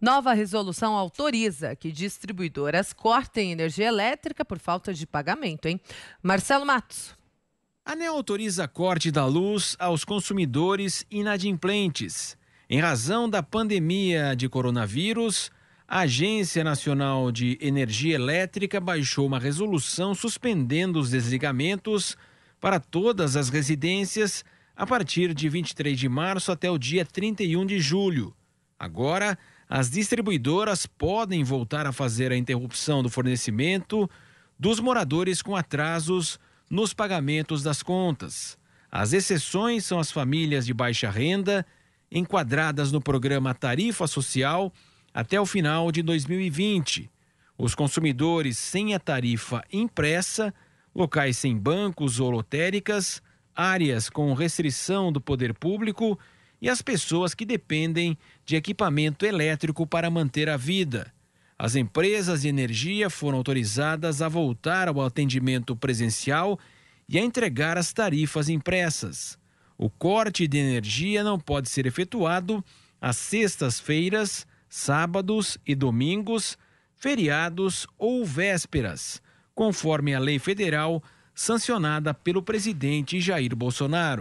Nova resolução autoriza que distribuidoras cortem energia elétrica por falta de pagamento, hein? Marcelo Matos. A ANEL autoriza corte da luz aos consumidores inadimplentes. Em razão da pandemia de coronavírus, a Agência Nacional de Energia Elétrica baixou uma resolução suspendendo os desligamentos para todas as residências a partir de 23 de março até o dia 31 de julho. Agora, as distribuidoras podem voltar a fazer a interrupção do fornecimento dos moradores com atrasos nos pagamentos das contas. As exceções são as famílias de baixa renda, enquadradas no programa Tarifa Social até o final de 2020. Os consumidores sem a tarifa impressa, locais sem bancos ou lotéricas, áreas com restrição do poder público e as pessoas que dependem de equipamento elétrico para manter a vida. As empresas de energia foram autorizadas a voltar ao atendimento presencial e a entregar as tarifas impressas. O corte de energia não pode ser efetuado às sextas-feiras, sábados e domingos, feriados ou vésperas, conforme a lei federal sancionada pelo presidente Jair Bolsonaro.